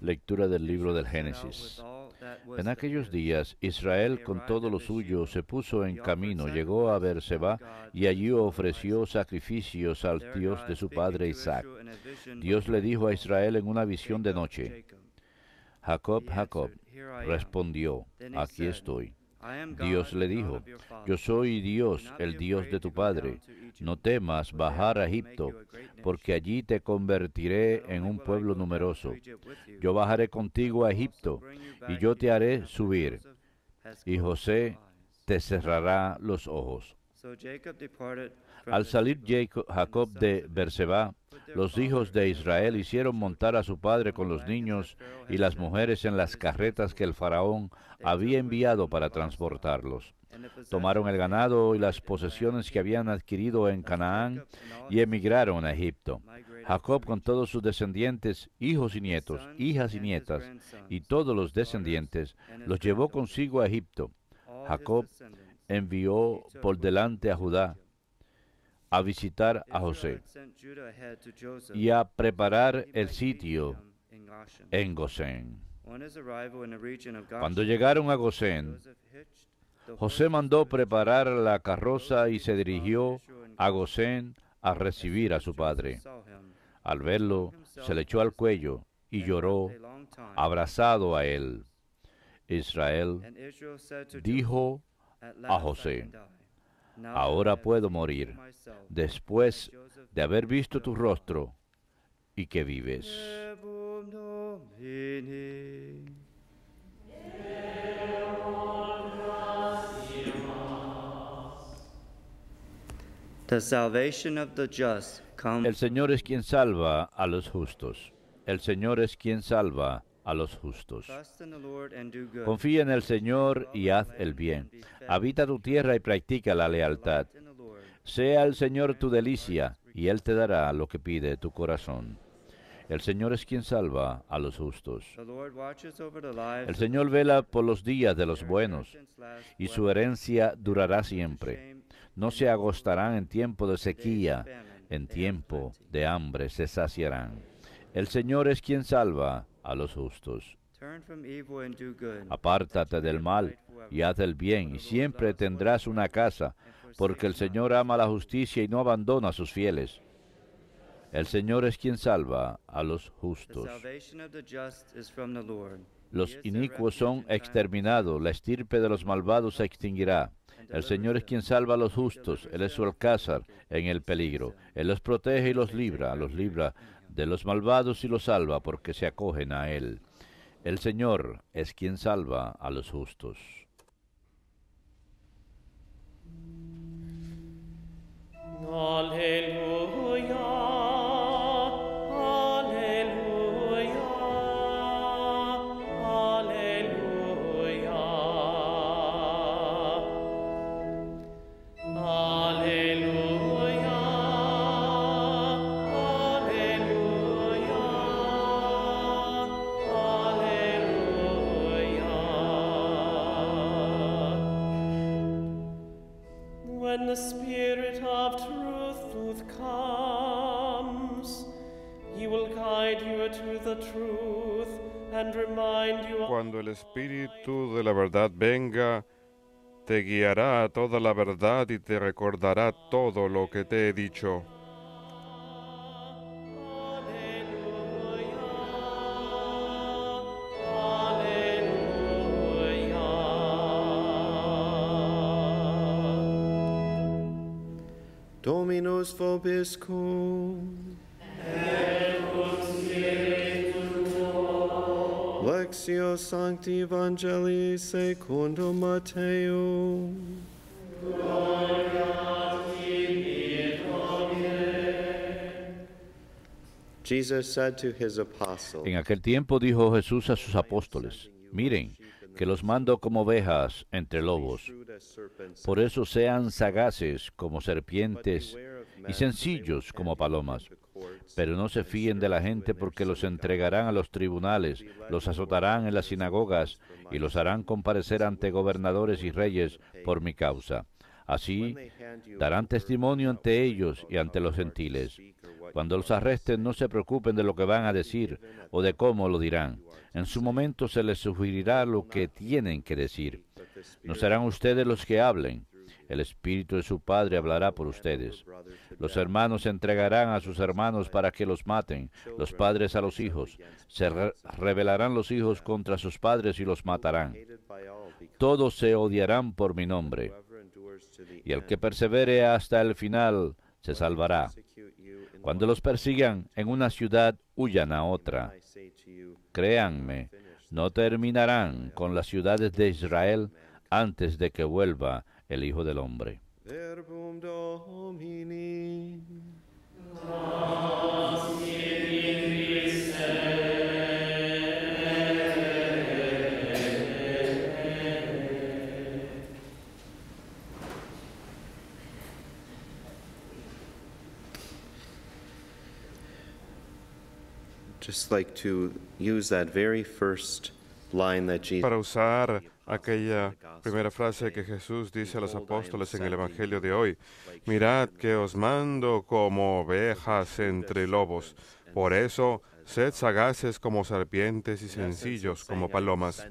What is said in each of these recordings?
Lectura del libro del Génesis. En aquellos días, Israel con todo lo suyo se puso en camino, llegó a Beerseba, y allí ofreció sacrificios al Dios de su padre Isaac. Dios le dijo a Israel en una visión de noche, Jacob, Jacob, respondió, aquí estoy. Dios le dijo, yo soy Dios, el Dios de tu Padre. No temas bajar a Egipto, porque allí te convertiré en un pueblo numeroso. Yo bajaré contigo a Egipto, y yo te haré subir. Y José te cerrará los ojos. Al salir Jacob de Berseba, los hijos de Israel hicieron montar a su padre con los niños y las mujeres en las carretas que el faraón había enviado para transportarlos. Tomaron el ganado y las posesiones que habían adquirido en Canaán y emigraron a Egipto. Jacob con todos sus descendientes, hijos y nietos, hijas y nietas, y todos los descendientes, los llevó consigo a Egipto. Jacob envió por delante a Judá a visitar a José y a preparar el sitio en Gosén. Cuando llegaron a Gosén, José mandó preparar la carroza y se dirigió a Gosén a recibir a su padre. Al verlo, se le echó al cuello y lloró, abrazado a él. Israel dijo a José, ahora puedo morir, después de haber visto tu rostro y que vives. El Señor es quien salva a los justos. El Señor es quien salva a a los justos. Confía en el Señor y haz el bien. Habita tu tierra y practica la lealtad. Sea el Señor tu delicia, y Él te dará lo que pide tu corazón. El Señor es quien salva a los justos. El Señor vela por los días de los buenos, y su herencia durará siempre. No se agostarán en tiempo de sequía, en tiempo de hambre se saciarán. El Señor es quien salva a los justos. Apártate del mal y haz el bien, y siempre tendrás una casa, porque el Señor ama la justicia y no abandona a sus fieles. El Señor es quien salva a los justos. Los inicuos son exterminados, la estirpe de los malvados se extinguirá. El Señor es quien salva a los justos, Él es su alcázar en el peligro. Él los protege y los libra, los libra de los malvados y los salva porque se acogen a él. El Señor es quien salva a los justos. Cuando el Espíritu de la verdad venga, te guiará a toda la verdad y te recordará todo lo que te he dicho. Dominus vobiscum. en aquel tiempo dijo Jesús a sus apóstoles, miren, que los mando como ovejas entre lobos. Por eso sean sagaces como serpientes y sencillos como palomas. Pero no se fíen de la gente porque los entregarán a los tribunales, los azotarán en las sinagogas y los harán comparecer ante gobernadores y reyes por mi causa. Así darán testimonio ante ellos y ante los gentiles. Cuando los arresten no se preocupen de lo que van a decir o de cómo lo dirán. En su momento se les sugerirá lo que tienen que decir. No serán ustedes los que hablen, el Espíritu de su Padre hablará por ustedes. Los hermanos se entregarán a sus hermanos para que los maten, los padres a los hijos. Se revelarán rebelarán los hijos contra sus padres y los matarán. Todos se odiarán por mi nombre. Y el que persevere hasta el final se salvará. Cuando los persigan en una ciudad, huyan a otra. Créanme, no terminarán con las ciudades de Israel antes de que vuelva el Hijo del Hombre. Just like to use that very first line that Jesus. aquella primera frase que Jesús dice a los apóstoles en el Evangelio de hoy. Mirad que os mando como ovejas entre lobos. Por eso, sed sagaces como serpientes y sencillos como palomas.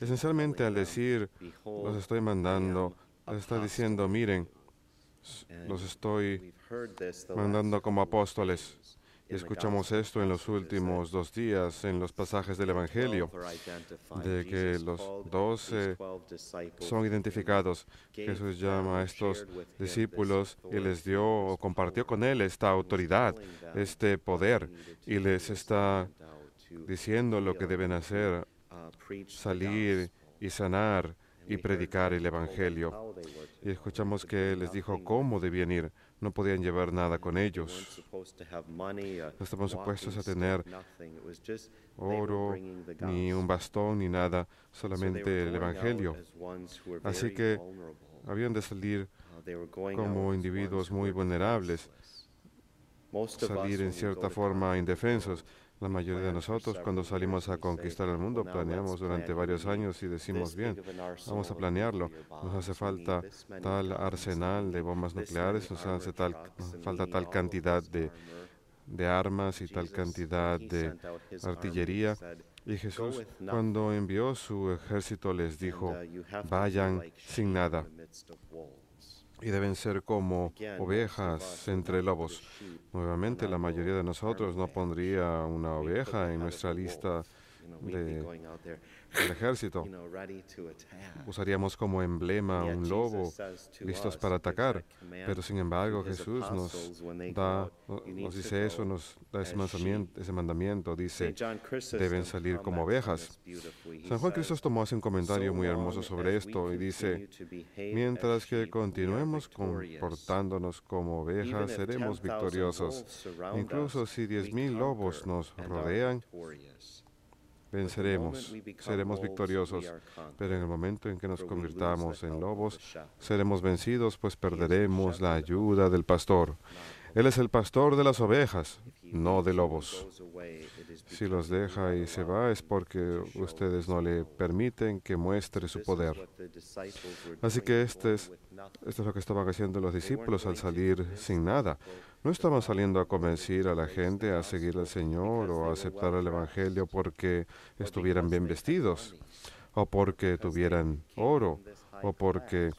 Esencialmente al decir, los estoy mandando, les está diciendo, miren, los estoy mandando como apóstoles. Escuchamos esto en los últimos dos días en los pasajes del Evangelio, de que los doce son identificados. Jesús llama a estos discípulos y les dio o compartió con él esta autoridad, este poder, y les está diciendo lo que deben hacer, uh, salir y sanar y predicar el Evangelio. Y escuchamos que les dijo cómo debían ir no podían llevar nada con ellos. No estaban supuestos a tener oro, ni un bastón, ni nada, solamente el Evangelio. Así que habían de salir uh, como individuos muy vulnerables, salir en cierta forma indefensos. La mayoría de nosotros cuando salimos a conquistar el mundo planeamos durante varios años y decimos, bien, vamos a planearlo. Nos hace falta tal arsenal de bombas nucleares, nos hace falta tal cantidad de, de armas y tal cantidad de artillería. Y Jesús, cuando envió su ejército, les dijo, uh, vayan sin nada y deben ser como ovejas entre lobos. Nuevamente, la mayoría de nosotros no pondría una oveja en nuestra lista de el ejército. Usaríamos como emblema un lobo, listos para atacar. Pero sin embargo, Jesús nos da, nos dice eso, nos da ese mandamiento, dice, deben salir como ovejas. San Juan tomó hace un comentario muy hermoso sobre esto y dice, mientras que continuemos comportándonos como ovejas, seremos victoriosos. Incluso si diez lobos nos rodean, venceremos, seremos victoriosos, pero en el momento en que nos convirtamos en lobos, seremos vencidos, pues perderemos la ayuda del pastor. Él es el pastor de las ovejas, no de lobos. Si los deja y se va es porque ustedes no le permiten que muestre su poder. Así que este es, esto es lo que estaban haciendo los discípulos al salir sin nada. No estamos saliendo a convencer a la gente a seguir al Señor o a aceptar el Evangelio porque estuvieran bien vestidos o porque tuvieran oro o porque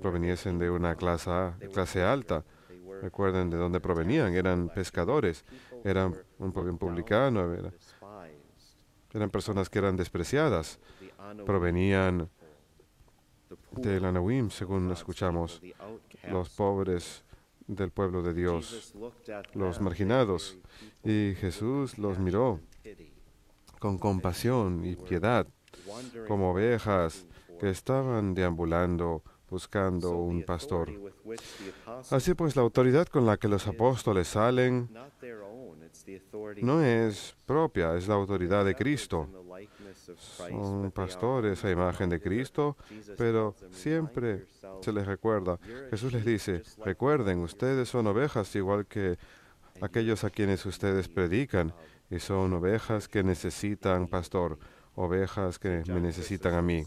proveniesen de una clase, alta. Recuerden de dónde provenían, eran pescadores, eran un publicano, eran, eran personas que eran despreciadas, provenían del Anawim, según escuchamos, los pobres del pueblo de Dios, los marginados. Y Jesús los miró con compasión y piedad, como ovejas que estaban deambulando buscando un pastor. Así pues, la autoridad con la que los apóstoles salen no es propia, es la autoridad de Cristo son pastores a imagen de Cristo, pero siempre se les recuerda. Jesús les dice, recuerden, ustedes son ovejas igual que aquellos a quienes ustedes predican, y son ovejas que necesitan pastor, ovejas que me necesitan a mí.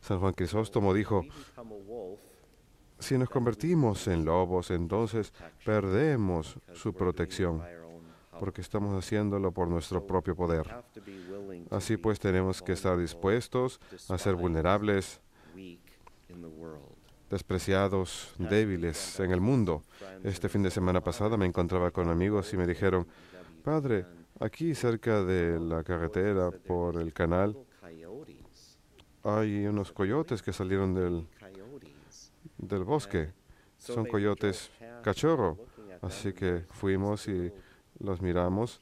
San Juan Crisóstomo dijo, si nos convertimos en lobos, entonces perdemos su protección porque estamos haciéndolo por nuestro propio poder. Así pues tenemos que estar dispuestos a ser vulnerables, despreciados, débiles en el mundo. Este fin de semana pasada me encontraba con amigos y me dijeron, Padre, aquí cerca de la carretera por el canal hay unos coyotes que salieron del, del bosque. Son coyotes cachorro. Así que fuimos y los miramos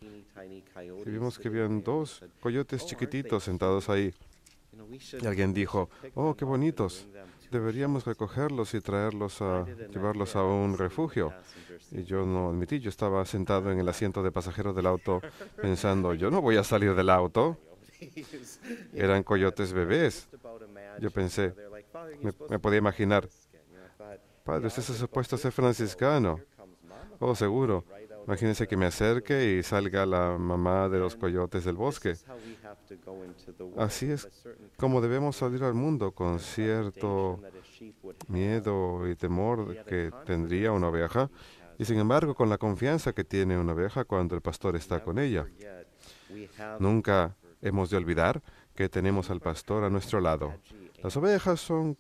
y vimos que habían dos coyotes chiquititos sentados ahí. Y alguien dijo, oh, qué bonitos, deberíamos recogerlos y traerlos a, llevarlos a un refugio. Y yo no admití, yo estaba sentado en el asiento de pasajeros del auto pensando, yo no voy a salir del auto. Eran coyotes bebés. Yo pensé, me, podía imaginar, padre, usted se supuesto ser franciscano. Oh, seguro, Imagínense que me acerque y salga la mamá de los coyotes del bosque. Así es como debemos salir al mundo con cierto miedo y temor que tendría una oveja y sin embargo con la confianza que tiene una oveja cuando el pastor está con ella. Nunca hemos de olvidar que tenemos al pastor a nuestro lado. Las ovejas son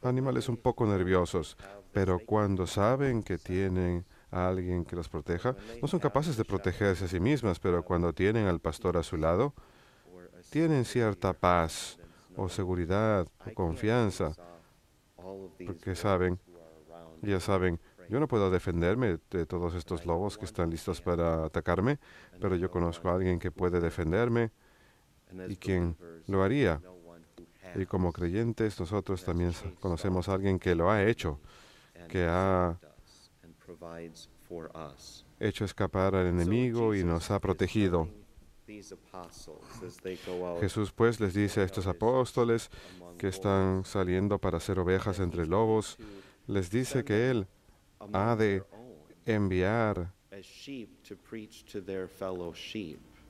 animales un poco nerviosos, pero cuando saben que tienen a alguien que los proteja. No son capaces de protegerse a sí mismas, pero cuando tienen al pastor a su lado, tienen cierta paz o seguridad o confianza, porque saben, ya saben, yo no puedo defenderme de todos estos lobos que están listos para atacarme, pero yo conozco a alguien que puede defenderme y quien lo haría. Y como creyentes nosotros también conocemos a alguien que lo ha hecho, que ha hecho escapar al enemigo y nos ha protegido. Jesús pues les dice a estos apóstoles que están saliendo para ser ovejas entre lobos, les dice que Él ha de enviar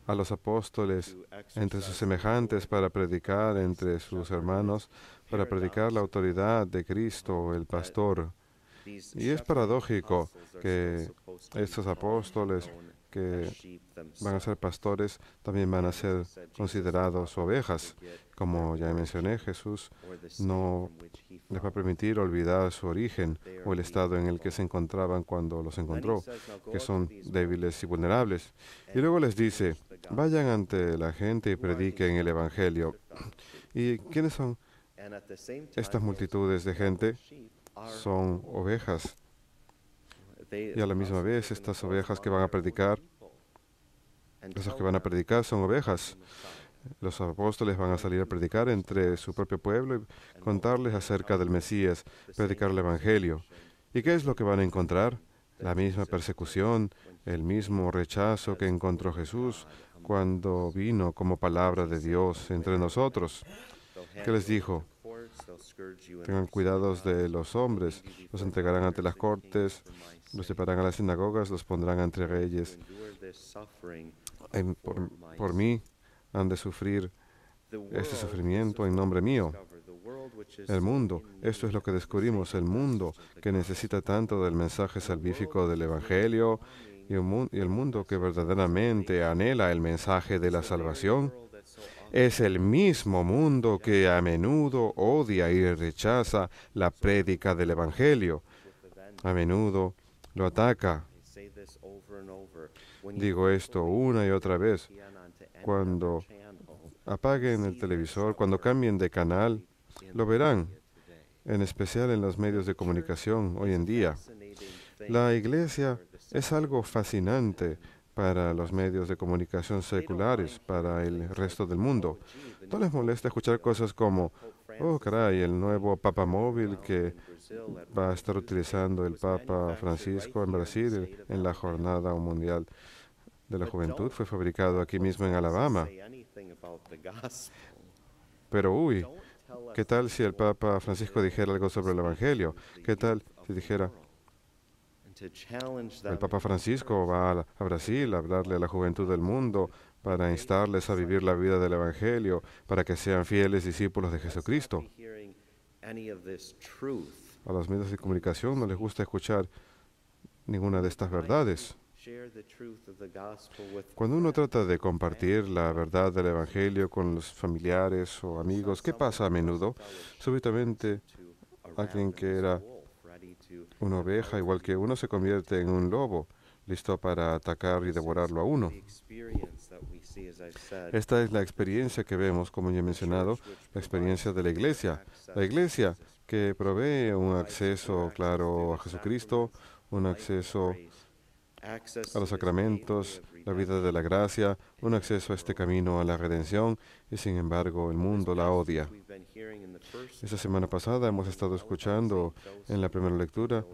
a los apóstoles entre sus semejantes para predicar entre sus hermanos, para predicar la autoridad de Cristo, el pastor. Y es paradójico que estos apóstoles que van a ser pastores también van a ser considerados ovejas. Como ya mencioné, Jesús no les va a permitir olvidar su origen o el estado en el que se encontraban cuando los encontró, que son débiles y vulnerables. Y luego les dice, vayan ante la gente y prediquen el Evangelio. ¿Y quiénes son estas multitudes de gente? son ovejas. Y a la misma vez, estas ovejas que van a predicar, esos que van a predicar son ovejas. Los apóstoles van a salir a predicar entre su propio pueblo y contarles acerca del Mesías, predicar el Evangelio. ¿Y qué es lo que van a encontrar? La misma persecución, el mismo rechazo que encontró Jesús cuando vino como palabra de Dios entre nosotros. ¿Qué les dijo? Tengan cuidados de los hombres, los entregarán ante las cortes, los separarán a las sinagogas, los pondrán entre reyes. por mí han de sufrir este sufrimiento en nombre mío. El mundo, esto es lo que descubrimos, el mundo que necesita tanto del mensaje salvífico del Evangelio y, el mundo que verdaderamente anhela el mensaje de la salvación. Es el mismo mundo que a menudo odia y rechaza la prédica del Evangelio. A menudo lo ataca. Digo esto una y otra vez. Cuando apaguen el televisor, cuando cambien de canal, lo verán, en especial en los medios de comunicación hoy en día. La iglesia es algo fascinante, para los medios de comunicación seculares, para el resto del mundo. No les molesta escuchar cosas como, oh caray, el nuevo Papa móvil que va a estar utilizando el Papa Francisco en Brasil en la Jornada Mundial de la Juventud fue fabricado aquí mismo en Alabama. Pero uy, ¿qué tal si el Papa Francisco dijera algo sobre el Evangelio? ¿Qué tal si dijera, el Papa Francisco va a, Brasil a hablarle a la juventud del mundo para instarles a vivir la vida del Evangelio, para que sean fieles discípulos de Jesucristo. A los medios de comunicación no les gusta escuchar ninguna de estas verdades. Cuando uno trata de compartir la verdad del Evangelio con los familiares o amigos, ¿qué pasa a menudo? Súbitamente alguien que era una oveja, igual que uno se convierte en un lobo, listo para atacar y devorarlo a uno. Esta es la experiencia que vemos, como ya he mencionado, la experiencia de la iglesia. La iglesia que provee un acceso claro a Jesucristo, un acceso a los sacramentos, la vida de la gracia, un acceso a este camino a la redención, y sin embargo el mundo la odia. Esta semana pasada hemos estado escuchando en la primera lectura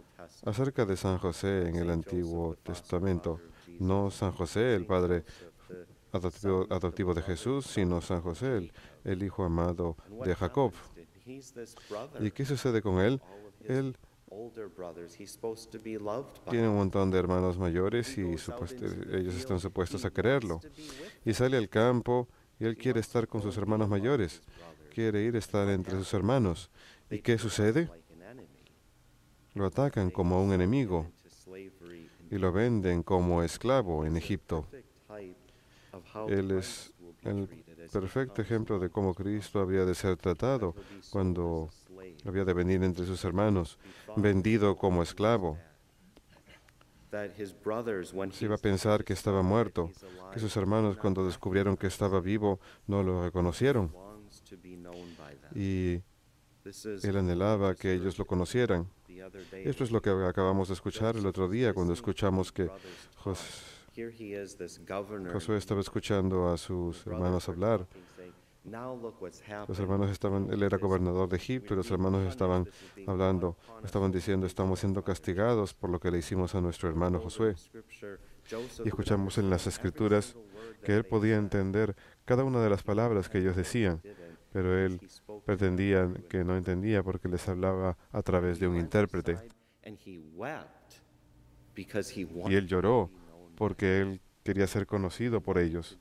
acerca de San José en el Antiguo Testamento. No San José, el Padre adoptivo, de Jesús, sino San José, el, el hijo amado de Jacob. ¿Y qué sucede con él? Él tiene un montón de hermanos mayores y ellos están supuestos a quererlo. Y sale al campo y él quiere estar con sus hermanos mayores, quiere ir a estar entre sus hermanos. ¿Y qué sucede? Lo atacan como un enemigo y lo venden como esclavo en Egipto. Él es el perfecto ejemplo de cómo Cristo había de ser tratado cuando había de venir entre sus hermanos, vendido como esclavo. Se iba a pensar que estaba muerto, que sus hermanos cuando descubrieron que estaba vivo no lo reconocieron. Y él anhelaba que ellos lo conocieran. Esto es lo que acabamos de escuchar el otro día cuando escuchamos que José Josué estaba escuchando a sus hermanos hablar los hermanos estaban, él era gobernador de Egipto y los hermanos estaban hablando, estaban diciendo, estamos siendo castigados por lo que le hicimos a nuestro hermano Josué. Y escuchamos en las escrituras que él podía entender cada una de las palabras que ellos decían, pero él pretendía que no entendía porque les hablaba a través de un intérprete. Y él lloró porque él quería ser conocido por ellos.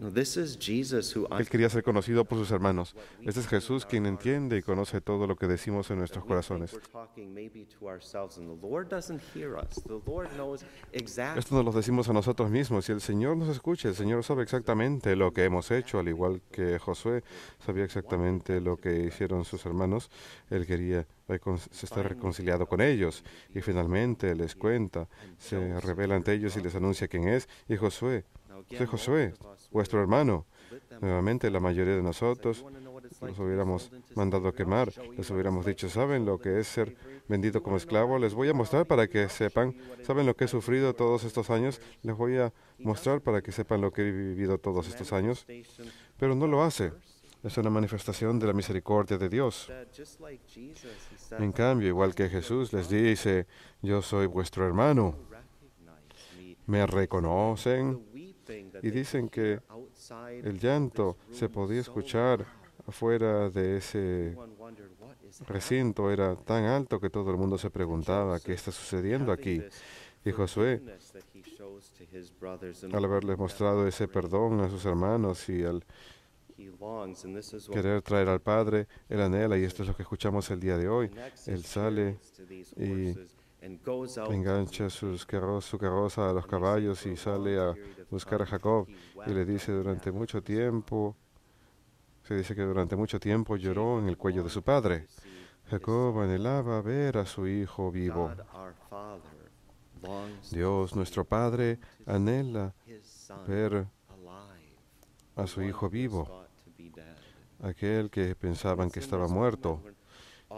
Él quería ser conocido por sus hermanos. Este es Jesús quien entiende y conoce todo lo que decimos en nuestros corazones. Esto nos lo decimos a nosotros mismos y el Señor nos escucha. El Señor sabe exactamente lo que hemos hecho, al igual que Josué sabía exactamente lo que hicieron sus hermanos. Él quería estar reconciliado con ellos y finalmente les cuenta, se revela ante ellos y les anuncia quién es. Y Josué soy Josué, vuestro hermano. Nuevamente, la mayoría de nosotros nos hubiéramos mandado a quemar, les hubiéramos dicho, ¿saben lo que es ser vendido como esclavo? Les voy a mostrar para que sepan, ¿saben lo que he sufrido todos estos años? Les voy a mostrar para que sepan lo que he vivido todos estos años. Pero no lo hace. Es una manifestación de la misericordia de Dios. En cambio, igual que Jesús les dice, yo soy vuestro hermano. ¿Me reconocen? y dicen que el llanto se podía escuchar afuera de ese recinto. Era tan alto que todo el mundo se preguntaba, ¿qué está sucediendo aquí? Y Josué, al haberle mostrado ese perdón a sus hermanos y al querer traer al Padre, él anhela, y esto es lo que escuchamos el día de hoy. Él sale y engancha sus su carroza a los caballos y sale a buscar a Jacob y le dice durante mucho tiempo, se dice que durante mucho tiempo lloró en el cuello de su padre. Jacob anhelaba ver a su hijo vivo. Dios nuestro Padre anhela ver a su hijo vivo, aquel que pensaban que estaba muerto.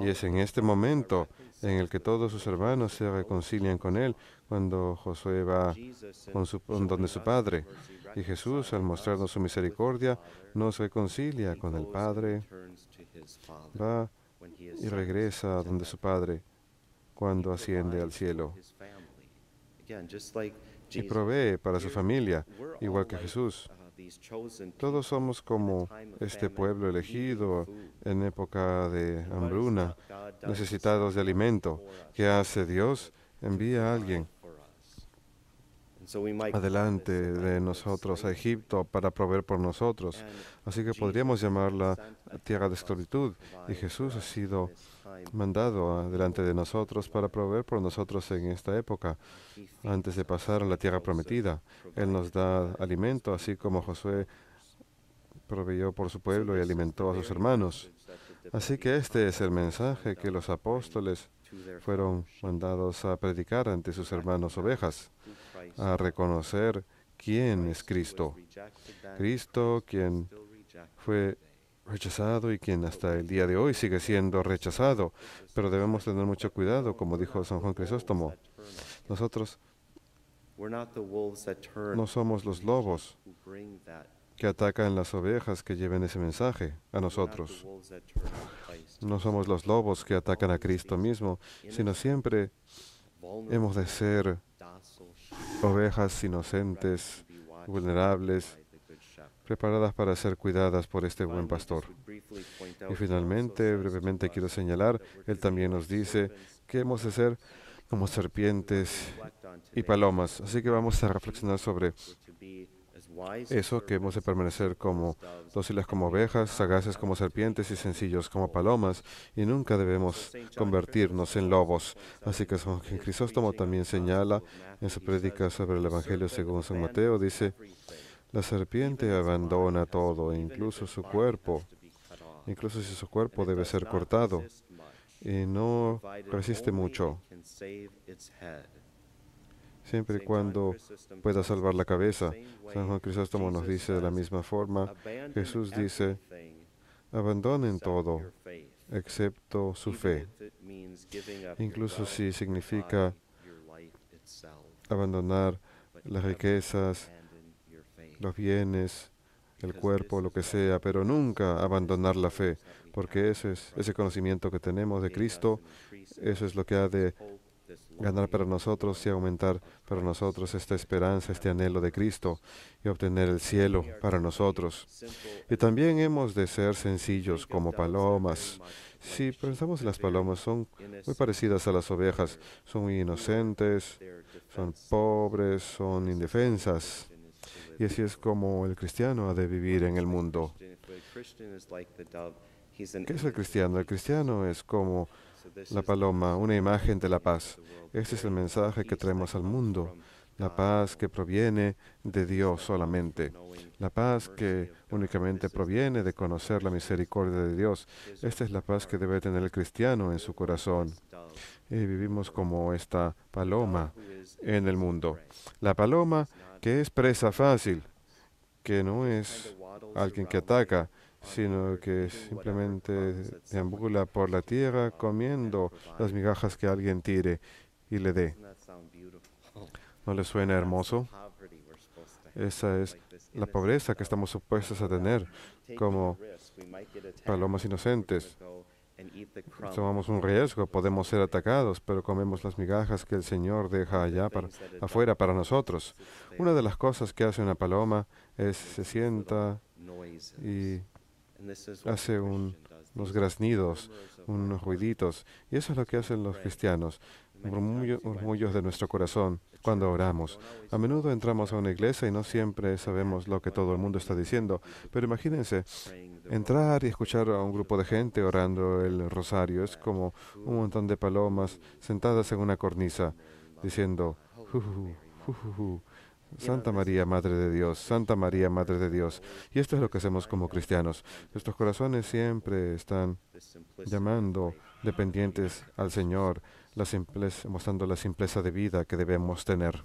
Y es en este momento en el que todos sus hermanos se reconcilian con él cuando Josué va con donde su padre. Y Jesús, al mostrarnos su misericordia, nos reconcilia con el Padre, va y regresa donde su padre cuando asciende al cielo y provee para su familia, igual que Jesús. Todos somos como este pueblo elegido en época de hambruna, necesitados de alimento. ¿Qué hace Dios? Envía a alguien adelante de nosotros a Egipto para proveer por nosotros. Así que podríamos llamarla tierra de esclavitud. Y Jesús ha sido pues. mandado delante de nosotros para proveer por nosotros en esta época, antes de pasar a la tierra prometida. Él nos da alimento, así como Josué proveyó por su pueblo y alimentó a sus hermanos. Así que este es el mensaje que los apóstoles fueron mandados a predicar ante sus hermanos ovejas, a reconocer quién es Cristo. Cristo, quien fue rechazado y quien hasta el día de hoy sigue siendo rechazado. Pero debemos tener mucho cuidado, como dijo San Juan Crisóstomo. Nosotros no somos los lobos que atacan las ovejas que lleven ese mensaje a nosotros. No somos los lobos que atacan a Cristo mismo, sino siempre hemos de ser ovejas inocentes, vulnerables, preparadas para ser cuidadas por este buen pastor. Y finalmente, brevemente quiero señalar, Él también nos dice que hemos de ser como serpientes y palomas. Así que vamos a reflexionar sobre eso, que hemos de permanecer como dóciles como ovejas, sagaces como serpientes y sencillos como palomas, y nunca debemos convertirnos en lobos. Así que San Crisóstomo también señala en su prédica sobre el Evangelio según San Mateo, dice, la serpiente abandona todo, incluso su cuerpo, incluso si su cuerpo debe ser cortado, y no resiste mucho, siempre y cuando pueda salvar la cabeza. San Juan Crisóstomo nos dice de la misma forma, Jesús dice, abandonen todo, excepto su fe, incluso si significa abandonar las riquezas, los bienes, el cuerpo, lo que sea, pero nunca abandonar la fe, porque ese es ese conocimiento que tenemos de Cristo, eso es lo que ha de ganar para nosotros y aumentar para nosotros esta esperanza, este anhelo de Cristo y obtener el cielo para nosotros. Y también hemos de ser sencillos como palomas. Si pensamos en las palomas, son muy parecidas a las ovejas, son muy inocentes, son pobres, son indefensas. Y así es como el cristiano ha de vivir en el mundo. ¿Qué es el cristiano? El cristiano es como la paloma, una imagen de la paz. Este es el mensaje que traemos al mundo. La paz que proviene de Dios solamente. La paz que únicamente proviene de conocer la misericordia de Dios. Esta es la paz que debe tener el cristiano en su corazón. Y vivimos como esta paloma en el mundo. La paloma que es presa fácil, que no es alguien que ataca, sino que simplemente deambula por la tierra comiendo las migajas que alguien tire y le dé. ¿No le suena hermoso? Esa es la pobreza que estamos supuestos a tener como palomas inocentes tomamos un riesgo, podemos ser atacados, pero comemos las migajas que el Señor deja allá para, afuera para nosotros. Una de las cosas que hace una paloma es se sienta y hace unos graznidos, unos ruiditos, y eso es lo que hacen los cristianos murmullos, de nuestro corazón cuando oramos. A menudo entramos a una iglesia y no siempre sabemos lo que todo el mundo está diciendo, pero imagínense, entrar y escuchar a un grupo de gente orando el rosario es como un montón de palomas sentadas en una cornisa diciendo, Santa María, Madre de Dios, Santa María, Madre de Dios. Y esto es lo que hacemos como cristianos. Nuestros corazones siempre están llamando dependientes al Señor mostrando la simpleza de vida que debemos tener.